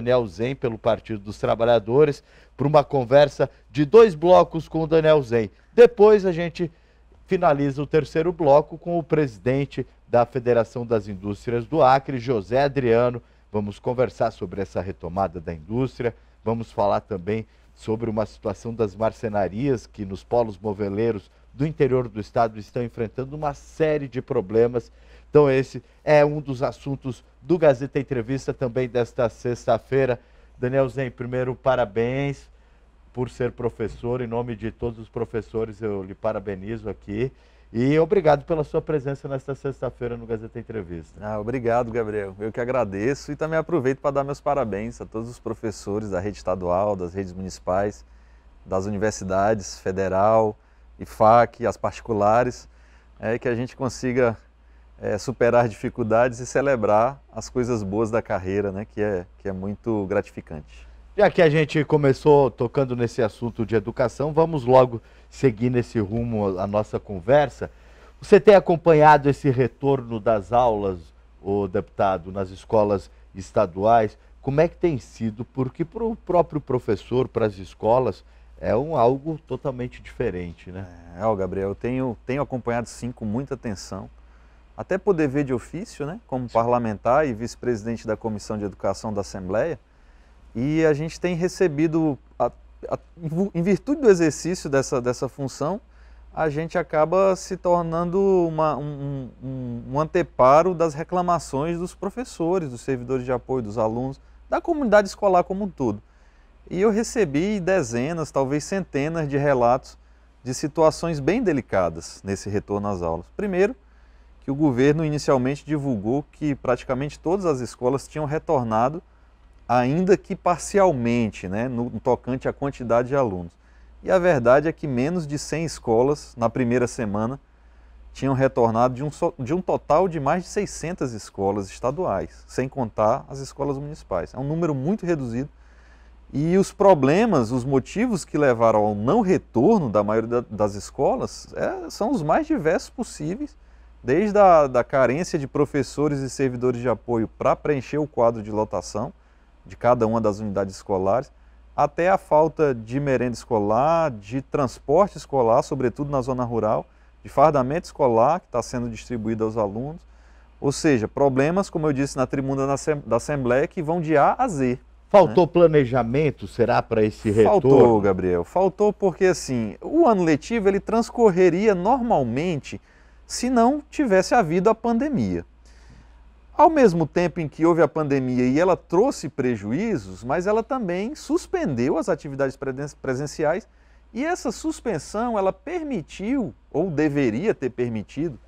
Daniel Zen pelo Partido dos Trabalhadores para uma conversa de dois blocos com o Daniel Zen. Depois a gente finaliza o terceiro bloco com o presidente da Federação das Indústrias do Acre, José Adriano. Vamos conversar sobre essa retomada da indústria, vamos falar também sobre uma situação das marcenarias que nos polos moveleiros do interior do estado estão enfrentando uma série de problemas então, esse é um dos assuntos do Gazeta Entrevista também desta sexta-feira. Daniel Zen, primeiro, parabéns por ser professor. Em nome de todos os professores, eu lhe parabenizo aqui. E obrigado pela sua presença nesta sexta-feira no Gazeta Entrevista. Ah, obrigado, Gabriel. Eu que agradeço e também aproveito para dar meus parabéns a todos os professores da rede estadual, das redes municipais, das universidades, federal, IFAC, as particulares, é, que a gente consiga é, superar as dificuldades e celebrar as coisas boas da carreira, né? Que é, que é muito gratificante. Já que a gente começou tocando nesse assunto de educação, vamos logo seguir nesse rumo a nossa conversa. Você tem acompanhado esse retorno das aulas, o deputado, nas escolas estaduais? Como é que tem sido? Porque para o próprio professor, para as escolas, é um algo totalmente diferente, né? É, Gabriel, eu tenho, tenho acompanhado sim com muita atenção até poder ver de ofício, né, como parlamentar e vice-presidente da Comissão de Educação da Assembleia, e a gente tem recebido, a, a, em virtude do exercício dessa, dessa função, a gente acaba se tornando uma, um, um, um anteparo das reclamações dos professores, dos servidores de apoio, dos alunos, da comunidade escolar como um todo. E eu recebi dezenas, talvez centenas de relatos de situações bem delicadas nesse retorno às aulas. Primeiro, que o governo inicialmente divulgou que praticamente todas as escolas tinham retornado, ainda que parcialmente, né, no tocante à quantidade de alunos. E a verdade é que menos de 100 escolas, na primeira semana, tinham retornado de um, so, de um total de mais de 600 escolas estaduais, sem contar as escolas municipais. É um número muito reduzido. E os problemas, os motivos que levaram ao não retorno da maioria das escolas é, são os mais diversos possíveis desde a da carência de professores e servidores de apoio para preencher o quadro de lotação de cada uma das unidades escolares, até a falta de merenda escolar, de transporte escolar, sobretudo na zona rural, de fardamento escolar que está sendo distribuído aos alunos. Ou seja, problemas, como eu disse na tribuna da Assembleia, que vão de A a Z. Né? Faltou né? planejamento, será, para esse retorno? Faltou, Gabriel. Faltou porque, assim, o ano letivo ele transcorreria normalmente se não tivesse havido a pandemia. Ao mesmo tempo em que houve a pandemia e ela trouxe prejuízos, mas ela também suspendeu as atividades presenciais e essa suspensão ela permitiu ou deveria ter permitido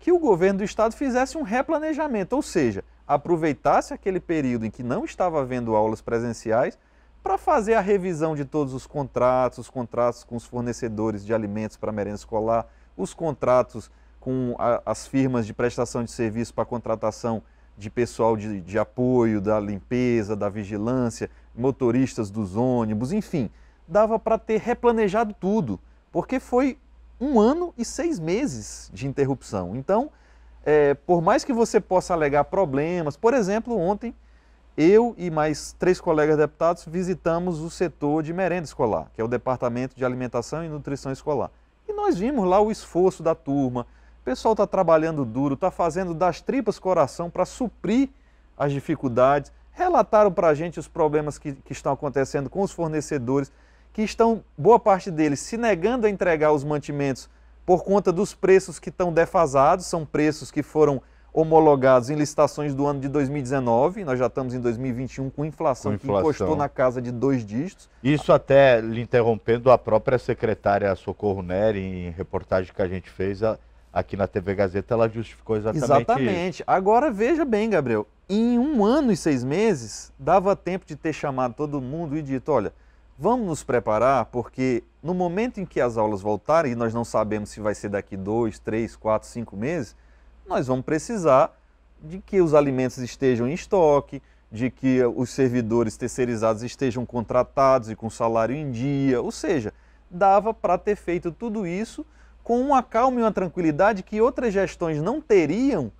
que o governo do estado fizesse um replanejamento, ou seja, aproveitasse aquele período em que não estava havendo aulas presenciais para fazer a revisão de todos os contratos, os contratos com os fornecedores de alimentos para merenda escolar, os contratos com a, as firmas de prestação de serviço para contratação de pessoal de, de apoio, da limpeza, da vigilância, motoristas dos ônibus, enfim, dava para ter replanejado tudo, porque foi um ano e seis meses de interrupção. Então, é, por mais que você possa alegar problemas, por exemplo, ontem eu e mais três colegas deputados visitamos o setor de merenda escolar, que é o Departamento de Alimentação e Nutrição Escolar. E nós vimos lá o esforço da turma, pessoal está trabalhando duro, está fazendo das tripas coração para suprir as dificuldades, relataram para a gente os problemas que, que estão acontecendo com os fornecedores, que estão, boa parte deles, se negando a entregar os mantimentos por conta dos preços que estão defasados, são preços que foram homologados em licitações do ano de 2019, nós já estamos em 2021 com inflação, com inflação. que encostou na casa de dois dígitos. Isso até, lhe interrompendo, a própria secretária Socorro Neri, em reportagem que a gente fez, aqui na TV Gazeta, ela justificou exatamente Exatamente. Isso. Agora, veja bem, Gabriel, em um ano e seis meses, dava tempo de ter chamado todo mundo e dito, olha, vamos nos preparar, porque no momento em que as aulas voltarem, e nós não sabemos se vai ser daqui dois, três, quatro, cinco meses, nós vamos precisar de que os alimentos estejam em estoque, de que os servidores terceirizados estejam contratados e com salário em dia, ou seja, dava para ter feito tudo isso com um acalmo e uma tranquilidade que outras gestões não teriam,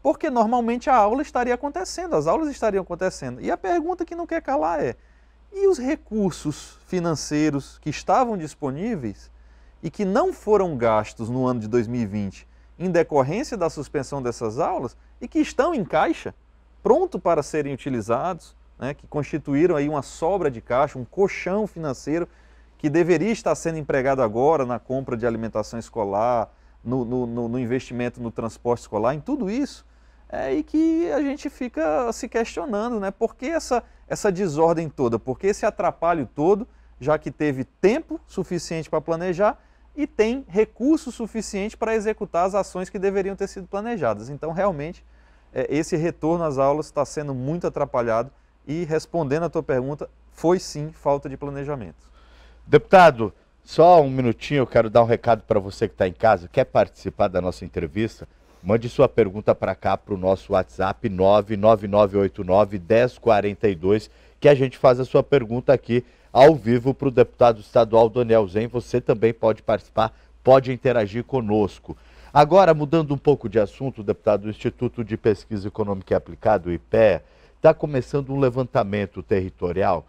porque normalmente a aula estaria acontecendo, as aulas estariam acontecendo. E a pergunta que não quer calar é: e os recursos financeiros que estavam disponíveis e que não foram gastos no ano de 2020 em decorrência da suspensão dessas aulas e que estão em caixa, pronto para serem utilizados, né, que constituíram aí uma sobra de caixa, um colchão financeiro que deveria estar sendo empregado agora na compra de alimentação escolar, no, no, no, investimento no transporte escolar, em tudo isso, é, e que a gente fica se questionando, né? Por que essa, essa desordem toda? Por que esse atrapalho todo, já que teve tempo suficiente para planejar e tem recurso suficiente para executar as ações que deveriam ter sido planejadas? Então, realmente, é, esse retorno às aulas está sendo muito atrapalhado e, respondendo à tua pergunta, foi sim falta de planejamento. Deputado, só um minutinho, eu quero dar um recado para você que está em casa, quer participar da nossa entrevista. Mande sua pergunta para cá, para o nosso WhatsApp 99989 1042, que a gente faz a sua pergunta aqui ao vivo para o deputado estadual Daniel Zen. Você também pode participar, pode interagir conosco. Agora, mudando um pouco de assunto, deputado, o Instituto de Pesquisa Econômica e Aplicado, o IPEA, está começando um levantamento territorial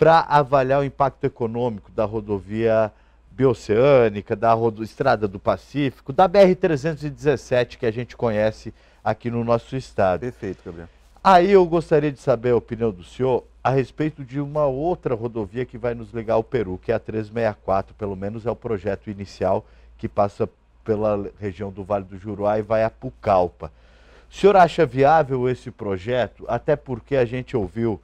para avaliar o impacto econômico da rodovia bioceânica, da rodo... Estrada do Pacífico, da BR-317 que a gente conhece aqui no nosso estado. Perfeito, Gabriel. Aí eu gostaria de saber a opinião do senhor a respeito de uma outra rodovia que vai nos ligar ao Peru, que é a 364, pelo menos é o projeto inicial que passa pela região do Vale do Juruá e vai a Pucallpa. O senhor acha viável esse projeto? Até porque a gente ouviu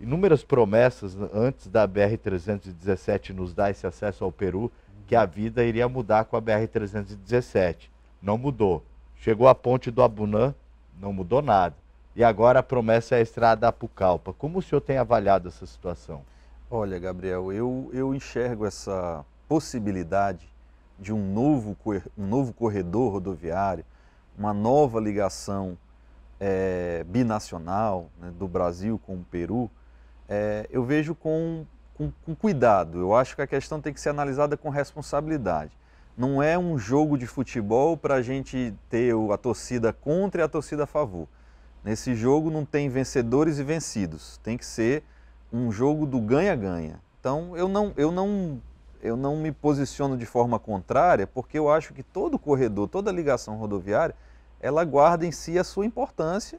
inúmeras promessas antes da BR-317 nos dar esse acesso ao Peru, que a vida iria mudar com a BR-317. Não mudou. Chegou a ponte do Abunã, não mudou nada. E agora a promessa é a estrada Apucalpa. Como o senhor tem avaliado essa situação? Olha, Gabriel, eu, eu enxergo essa possibilidade de um novo, um novo corredor rodoviário, uma nova ligação é, binacional né, do Brasil com o Peru, é, eu vejo com, com, com cuidado. Eu acho que a questão tem que ser analisada com responsabilidade. Não é um jogo de futebol para a gente ter a torcida contra e a torcida a favor. Nesse jogo não tem vencedores e vencidos. Tem que ser um jogo do ganha-ganha. Então eu não, eu não, eu não me posiciono de forma contrária, porque eu acho que todo corredor, toda ligação rodoviária, ela guarda em si a sua importância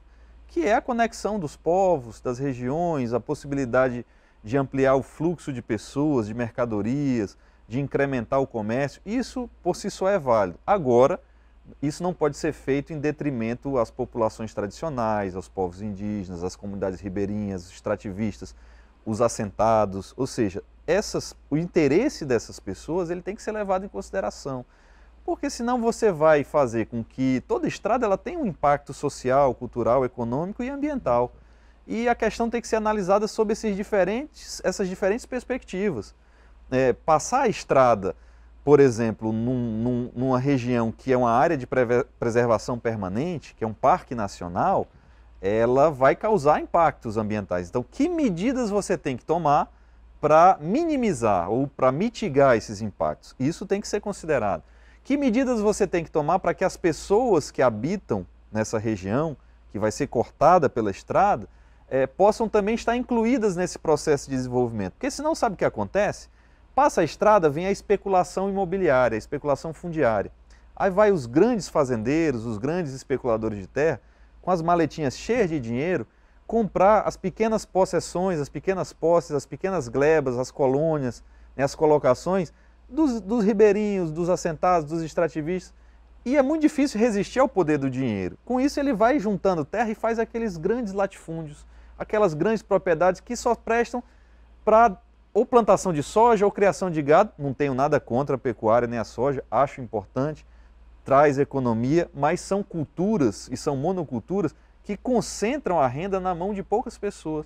que é a conexão dos povos, das regiões, a possibilidade de ampliar o fluxo de pessoas, de mercadorias, de incrementar o comércio. Isso por si só é válido. Agora, isso não pode ser feito em detrimento às populações tradicionais, aos povos indígenas, às comunidades ribeirinhas, extrativistas, os assentados, ou seja, essas, o interesse dessas pessoas ele tem que ser levado em consideração porque senão você vai fazer com que toda estrada ela tenha um impacto social, cultural, econômico e ambiental. E a questão tem que ser analisada sob esses diferentes, essas diferentes perspectivas. É, passar a estrada, por exemplo, num, num, numa região que é uma área de preservação permanente, que é um parque nacional, ela vai causar impactos ambientais. Então, que medidas você tem que tomar para minimizar ou para mitigar esses impactos? Isso tem que ser considerado. Que medidas você tem que tomar para que as pessoas que habitam nessa região, que vai ser cortada pela estrada, é, possam também estar incluídas nesse processo de desenvolvimento? Porque senão sabe o que acontece? Passa a estrada, vem a especulação imobiliária, a especulação fundiária. Aí vai os grandes fazendeiros, os grandes especuladores de terra, com as maletinhas cheias de dinheiro, comprar as pequenas possessões, as pequenas posses, as pequenas glebas, as colônias, né, as colocações, dos, dos ribeirinhos, dos assentados, dos extrativistas. E é muito difícil resistir ao poder do dinheiro. Com isso, ele vai juntando terra e faz aqueles grandes latifúndios, aquelas grandes propriedades que só prestam para ou plantação de soja ou criação de gado. Não tenho nada contra a pecuária nem a soja, acho importante, traz economia, mas são culturas e são monoculturas que concentram a renda na mão de poucas pessoas.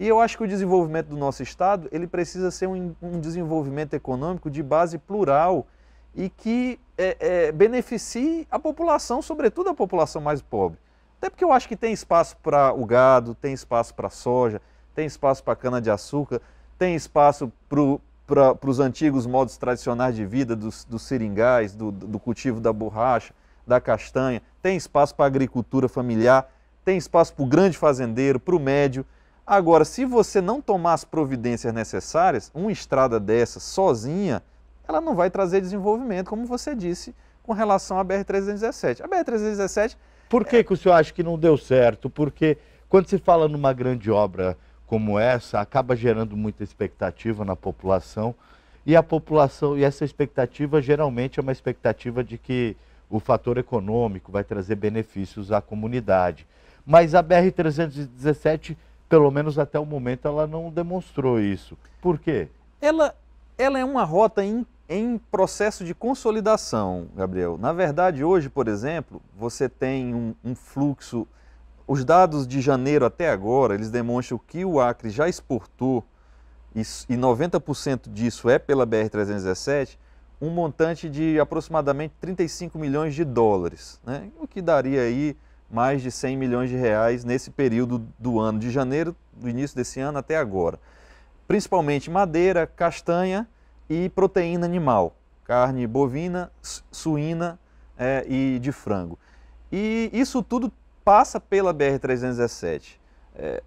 E eu acho que o desenvolvimento do nosso Estado ele precisa ser um, um desenvolvimento econômico de base plural e que é, é, beneficie a população, sobretudo a população mais pobre. Até porque eu acho que tem espaço para o gado, tem espaço para a soja, tem espaço para cana-de-açúcar, tem espaço para os antigos modos tradicionais de vida, dos, dos seringais, do, do cultivo da borracha, da castanha, tem espaço para a agricultura familiar, tem espaço para o grande fazendeiro, para o médio. Agora, se você não tomar as providências necessárias, uma estrada dessa sozinha, ela não vai trazer desenvolvimento, como você disse, com relação à BR-317. A BR-317... Por que, é... que o senhor acha que não deu certo? Porque quando se fala numa grande obra como essa, acaba gerando muita expectativa na população, e a população, e essa expectativa geralmente é uma expectativa de que o fator econômico vai trazer benefícios à comunidade. Mas a BR-317 pelo menos até o momento, ela não demonstrou isso. Por quê? Ela, ela é uma rota em, em processo de consolidação, Gabriel. Na verdade, hoje, por exemplo, você tem um, um fluxo. Os dados de janeiro até agora, eles demonstram que o Acre já exportou, e, 90% disso é pela BR-317, um montante de aproximadamente 35 milhões de dólares, né? o que daria aí mais de 100 milhões de reais nesse período do ano, de janeiro, do início desse ano até agora. Principalmente madeira, castanha e proteína animal, carne bovina, suína é, e de frango. E isso tudo passa pela BR-317. É,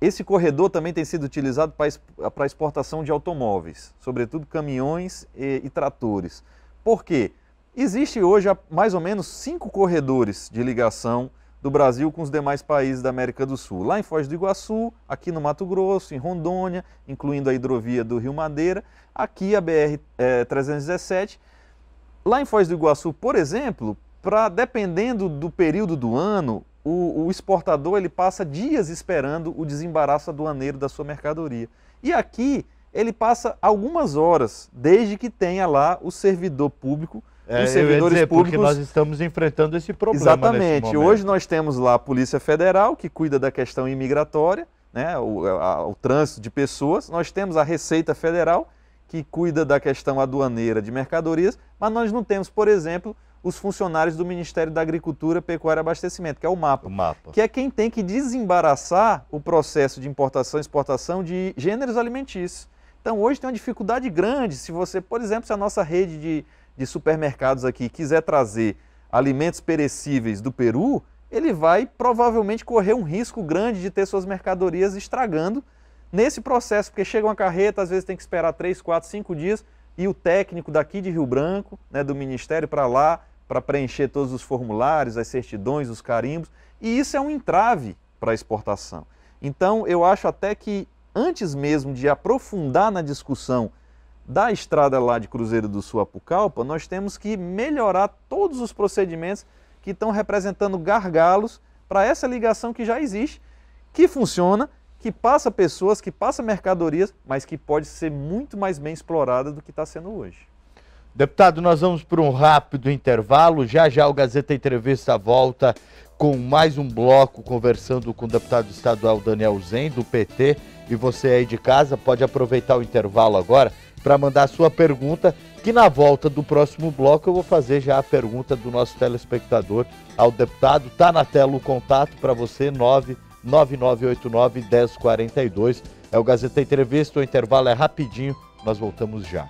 esse corredor também tem sido utilizado para exportação de automóveis, sobretudo caminhões e, e tratores. Por quê? Existe hoje mais ou menos cinco corredores de ligação do Brasil com os demais países da América do Sul. Lá em Foz do Iguaçu, aqui no Mato Grosso, em Rondônia, incluindo a hidrovia do Rio Madeira, aqui a BR-317. É, eh, Lá em Foz do Iguaçu, por exemplo, pra, dependendo do período do ano, o, o exportador ele passa dias esperando o desembaraço aduaneiro da sua mercadoria. E aqui ele passa algumas horas, desde que tenha lá o servidor público. É, os servidores dizer, públicos. Porque nós estamos enfrentando esse problema. Exatamente. Hoje nós temos lá a Polícia Federal, que cuida da questão imigratória, né, o, a, o trânsito de pessoas. Nós temos a Receita Federal, que cuida da questão aduaneira de mercadorias, mas nós não temos, por exemplo, os funcionários do Ministério da Agricultura, Pecuária e Abastecimento, que é o MAPA, o MAPA. Que é quem tem que desembaraçar o processo de importação e exportação de gêneros alimentícios. Então hoje tem uma dificuldade grande se você, por exemplo, se a nossa rede de, de supermercados aqui quiser trazer alimentos perecíveis do Peru, ele vai provavelmente correr um risco grande de ter suas mercadorias estragando nesse processo, porque chega uma carreta, às vezes tem que esperar 3, 4, 5 dias e o técnico daqui de Rio Branco, né, do Ministério para lá, para preencher todos os formulários, as certidões, os carimbos, e isso é um entrave para a exportação. Então, eu acho até que antes mesmo de aprofundar na discussão da estrada lá de Cruzeiro do Sul a Pucallpa, nós temos que melhorar todos os procedimentos que estão representando gargalos para essa ligação que já existe, que funciona, que passa pessoas, que passa mercadorias, mas que pode ser muito mais bem explorada do que está sendo hoje. Deputado, nós vamos para um rápido intervalo. Já já o Gazeta Entrevista volta com mais um bloco conversando com o deputado estadual Daniel Zen, do PT. E você aí de casa pode aproveitar o intervalo agora para mandar a sua pergunta, que na volta do próximo bloco eu vou fazer já a pergunta do nosso telespectador ao deputado. Tá na tela o contato para você, 99989 1042. É o Gazeta Entrevista, o intervalo é rapidinho, nós voltamos já.